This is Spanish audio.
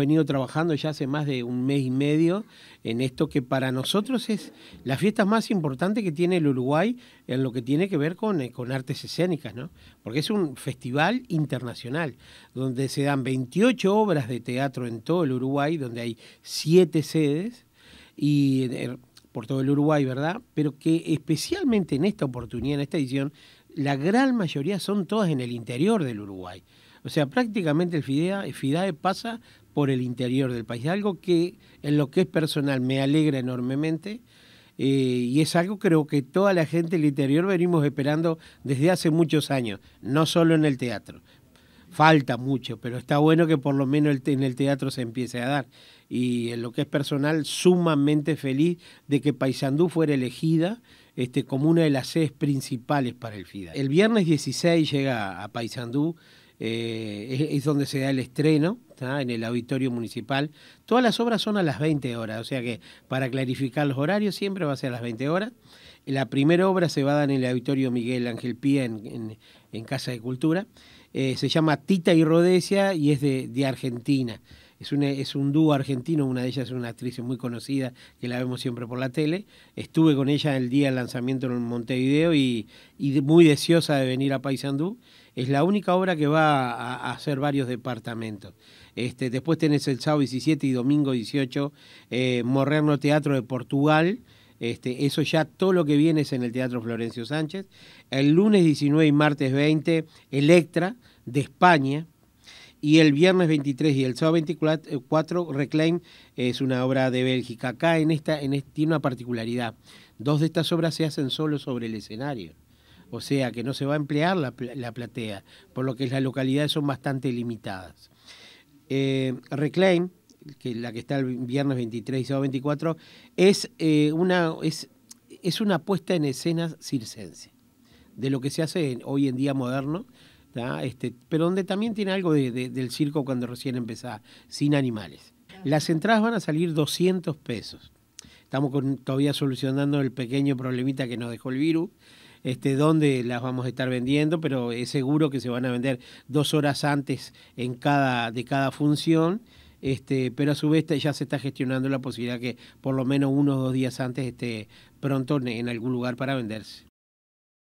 venido trabajando ya hace más de un mes y medio en esto que para nosotros es la fiesta más importante que tiene el Uruguay en lo que tiene que ver con, eh, artes escénicas, Porque es un festival internacional donde se dan 28 obras de teatro en todo el Uruguay, donde hay siete sedes y eh, por todo el Uruguay, ¿verdad? Pero que especialmente en esta oportunidad, en esta edición, la gran mayoría son todas en el interior del Uruguay. O sea, prácticamente el FIDAE pasa por el interior del país, algo que en lo que es personal me alegra enormemente. Eh, y es algo creo que toda la gente del interior venimos esperando desde hace muchos años, no solo en el teatro. Falta mucho, pero está bueno que por lo menos en el teatro se empiece a dar. Y en lo que es personal, sumamente feliz de que Paysandú fuera elegida este, como una de las sedes principales para el FIDAE. El viernes 16 llega a Paysandú eh, es, donde se da el estreno, en el auditorio municipal. Todas las obras son a las 20 horas, o sea que para clarificar los horarios siempre va a ser a las 20 horas. La primera obra se va a dar en el Auditorio Miguel Ángel Pía, en, Casa de Cultura. Eh, se llama Tita y Rodesia y es de, Argentina. Es, un dúo argentino, una de ellas es una actriz muy conocida que la vemos siempre por la tele. Estuve con ella el día del lanzamiento en Montevideo y, muy deseosa de venir a Paysandú. Es la única obra que va a, hacer varios departamentos. Este, después tenés el sábado 17 y domingo 18, eh, Teatro de Portugal este, eso ya todo lo que viene es en el Teatro Florencio Sánchez. El lunes 19 y martes 20, Electra de España. Y el viernes 23 y el sábado 24, Reclaim es una obra de Bélgica. Acá en esta, en tiene una particularidad. Dos de estas obras se hacen solo sobre el escenario. O sea que no se va a emplear la, platea, por lo que las localidades son bastante limitadas. Eh, Reclaim que la que está el viernes 23 o 24, es, eh, una, es, es una puesta en escena circense, de lo que se hace hoy en día moderno, este, pero donde también tiene algo de, del circo cuando recién empezaba, sin animales. Las entradas van a salir 200 pesos. Estamos todavía solucionando el pequeño problemita que nos dejó el virus este, dónde las vamos a estar vendiendo, pero es seguro que se van a vender dos horas antes en cada, de cada función. Este, pero a su vez ya se está gestionando la posibilidad que por lo menos unos o dos días antes esté pronto en algún lugar para venderse.